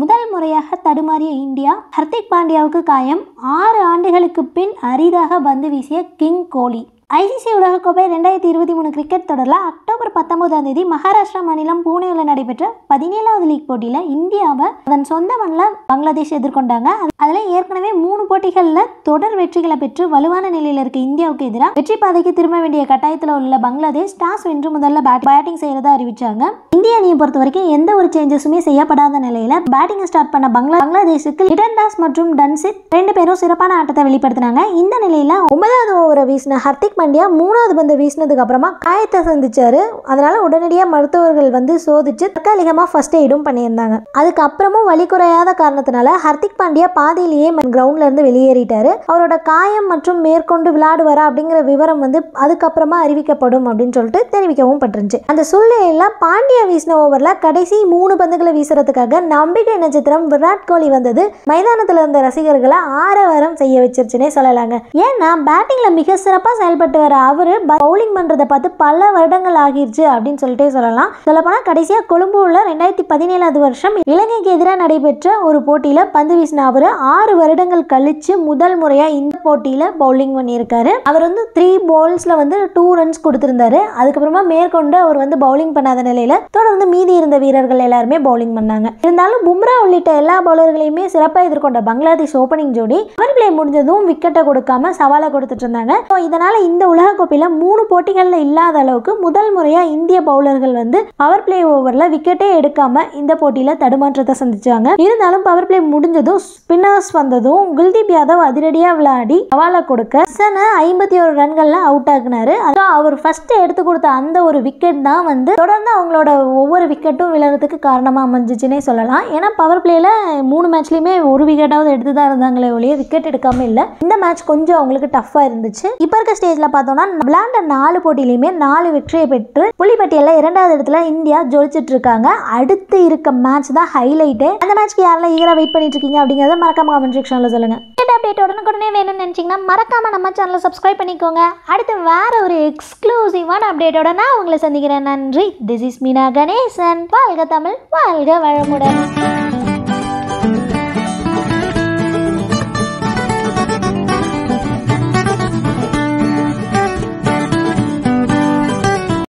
முதல் முறையாக தடுமாறிய இந்தியா ஹர்திக் பாண்டியாவுக்கு காயம் ஆறு ஆண்டுகளுக்கு பின் அரிதாக பந்து வீசிய கிங் கோலி ஐசிசி உலகக்கோப்பை ரெண்டாயிரத்தி இருபத்தி மூணு கிரிக்கெட் தொடரில் அக்டோபர் பத்தொன்பதாம் தேதி மகாராஷ்டிரா மாநிலம் பூனேவில் நடைபெற்ற பதினேழாவது லீக் போட்டியில் இந்தியாவை அதன் சொந்த மண்ணில் பங்களாதேஷ் எதிர்கொண்டாங்க அதில் ஏற்கனவே மூணு போட்டிகளில் தொடர் வெற்றிகளை பெற்று வலுவான நிலையில் இருக்க இந்தியாவுக்கு எதிராக வெற்றி பாதைக்கு திரும்ப வேண்டிய கட்டாயத்தில் உள்ள பங்களாதேஷ் டாஸ் வென்று முதல்ல பேட்டிங் செய்கிறதா அறிவிச்சாங்க இந்திய அணியை பொறுத்த வரைக்கும் எந்த ஒரு சேஞ்சஸுமே செய்யப்படாத நிலையில பேட்டிங் ஸ்டார்ட் பண்ண பங்களா பங்களாதேஷுக்கு இடன் தாஸ் மற்றும் டன்சித் ரெண்டு பேரும் சிறப்பான ஆட்டத்தை வெளிப்படுத்தினாங்க இந்த நிலையில ஒன்பதாவது ஓவரை வீசின ஹர்திக் பாண்டியா மூணாவது பந்து வீசினதுக்கு அப்புறமா காயத்தை சந்திச்சாரு அதனால உடனடியாக மருத்துவர்கள் வந்து சோதிச்சு தற்காலிகமா ஃபர்ஸ்ட் எய்டும் பண்ணியிருந்தாங்க அதுக்கப்புறமும் வலி குறையாத காரணத்தினால ஹர்திக் பாண்டியா பாதியிலேயே கிரவுண்ட்ல இருந்து வெளியேறிட்டாரு அவரோட காயம் மற்றும் மேற்கொண்டு விளையாடுவாரா அப்படிங்கிற விவரம் வந்து அதுக்கப்புறமா அறிவிக்கப்படும் அப்படின்னு சொல்லிட்டு தெரிவிக்கவும் பட்டுருந்துச்சு அந்த சூழ்நிலையில பாண்டியா வீசின ஓவர்ல கடைசி மூணு பந்துகளை வீசுறதுக்காக நம்பிக்கை நட்சத்திரம் விராட் கோலி வந்தது மைதானத்தில் இருந்த ரசிகர்களை ஆரவாரம் செய்ய வச்சிருச்சுன்னே சொல்லலாங்க ஏன்னா பேட்டிங்ல மிக சிறப்பாக செயல்பட்டு போட்டு வர பவுலிங் பண்றதை பார்த்து பல வருடங்கள் ஆகிருச்சு அப்படின்னு சொல்லிட்டே சொல்லலாம் சொல்லப்போனால் கடைசியா கொழும்பு உள்ள ரெண்டாயிரத்தி பதினேழாவது வருஷம் இலங்கைக்கு எதிராக நடைபெற்ற ஒரு போட்டியில் பந்து வீசின அவர் ஆறு வருடங்கள் கழித்து முதல் முறையாக இந்த போட்டியில் பவுலிங் பண்ணியிருக்காரு அவர் வந்து த்ரீ பால்ஸ்ல வந்து டூ ரன்ஸ் கொடுத்துருந்தாரு அதுக்கப்புறமா மேற்கொண்டு அவர் வந்து பவுலிங் பண்ணாத நிலையில் தொடர்ந்து மீதி இருந்த வீரர்கள் எல்லாருமே பவுலிங் பண்ணாங்க இருந்தாலும் பும்ரா உள்ளிட்ட எல்லா பவுலர்களையுமே சிறப்பாக எதிர்கொண்ட பங்களாதேஷ் ஓப்பனிங் ஜோடி பவர் பிளே முடிஞ்சதும் விக்கெட்டை கொடுக்காம சவாலை கொடுத்துட்டு இருந்தாங்க இதனால் இந்த உலகக்கோப்பையில் மூணு போட்டிகளில் இல்லாத அளவுக்கு முதல் முறையாக இந்திய பவுலர்கள் வந்து பவர் பிளே ஓவரில் விக்கெட்டே எடுக்காமல் இந்த போட்டியில் தடுமாற்றத்தை சந்திச்சாங்க இருந்தாலும் பவர் பிளே முடிஞ்சதும் ஸ்பின்னர்ஸ் வந்ததும் குல்தீப் யாதவ் அதிரடியாக விளையாடி சவாலை கொடுக்க சனை ஐம்பத்தி ஒரு ரன்களில் அவுட் ஆகினாரு அதான் அவர் ஃபர்ஸ்ட் எடுத்து கொடுத்த அந்த ஒரு விக்கெட் தான் வந்து தொடர்ந்து அவங்களோட ஒவ்வொரு விக்கெட்டும் விழுறதுக்கு காரணமாக அமைஞ்சிச்சுன்னே சொல்லலாம் ஏன்னா பவர் பிளேயில் மூணு மேட்ச்லையுமே ஒரு விக்கெட்டாவது எடுத்து தான் இருந்தாங்களே ஒழிய விக்கெட் எடுக்காமல் இல்லை இந்த மேட்ச் கொஞ்சம் அவங்களுக்கு டஃப்பாக இருந்துச்சு இப்போ இருக்க ஸ்டேஜ் விஷயத்தில் பார்த்தோம்னா விளாண்ட நாலு போட்டியிலுமே நாலு வெற்றியை பெற்று புள்ளிப்பட்டியலில் இரண்டாவது இடத்துல இந்தியா ஜொலிச்சிட்டு இருக்காங்க அடுத்து இருக்க மேட்ச் தான் ஹைலைட்டு அந்த மேட்ச்க்கு யாரெல்லாம் ஈகராக வெயிட் பண்ணிட்டு இருக்கீங்க அப்படிங்கறத மறக்காம கமெண்ட் செக்ஷனில் சொல்லுங்க அப்டேட் உடனுக்குடனே வேணும்னு நினைச்சீங்கன்னா மறக்காம நம்ம சேனலை சப்ஸ்கிரைப் பண்ணிக்கோங்க அடுத்து வேற ஒரு எக்ஸ்க்ளூசிவான அப்டேட்டோட நான் உங்களை சந்திக்கிறேன் நன்றி திஸ் இஸ் மீனா கணேசன் வாழ்க தமிழ் வாழ்க வளமுடன்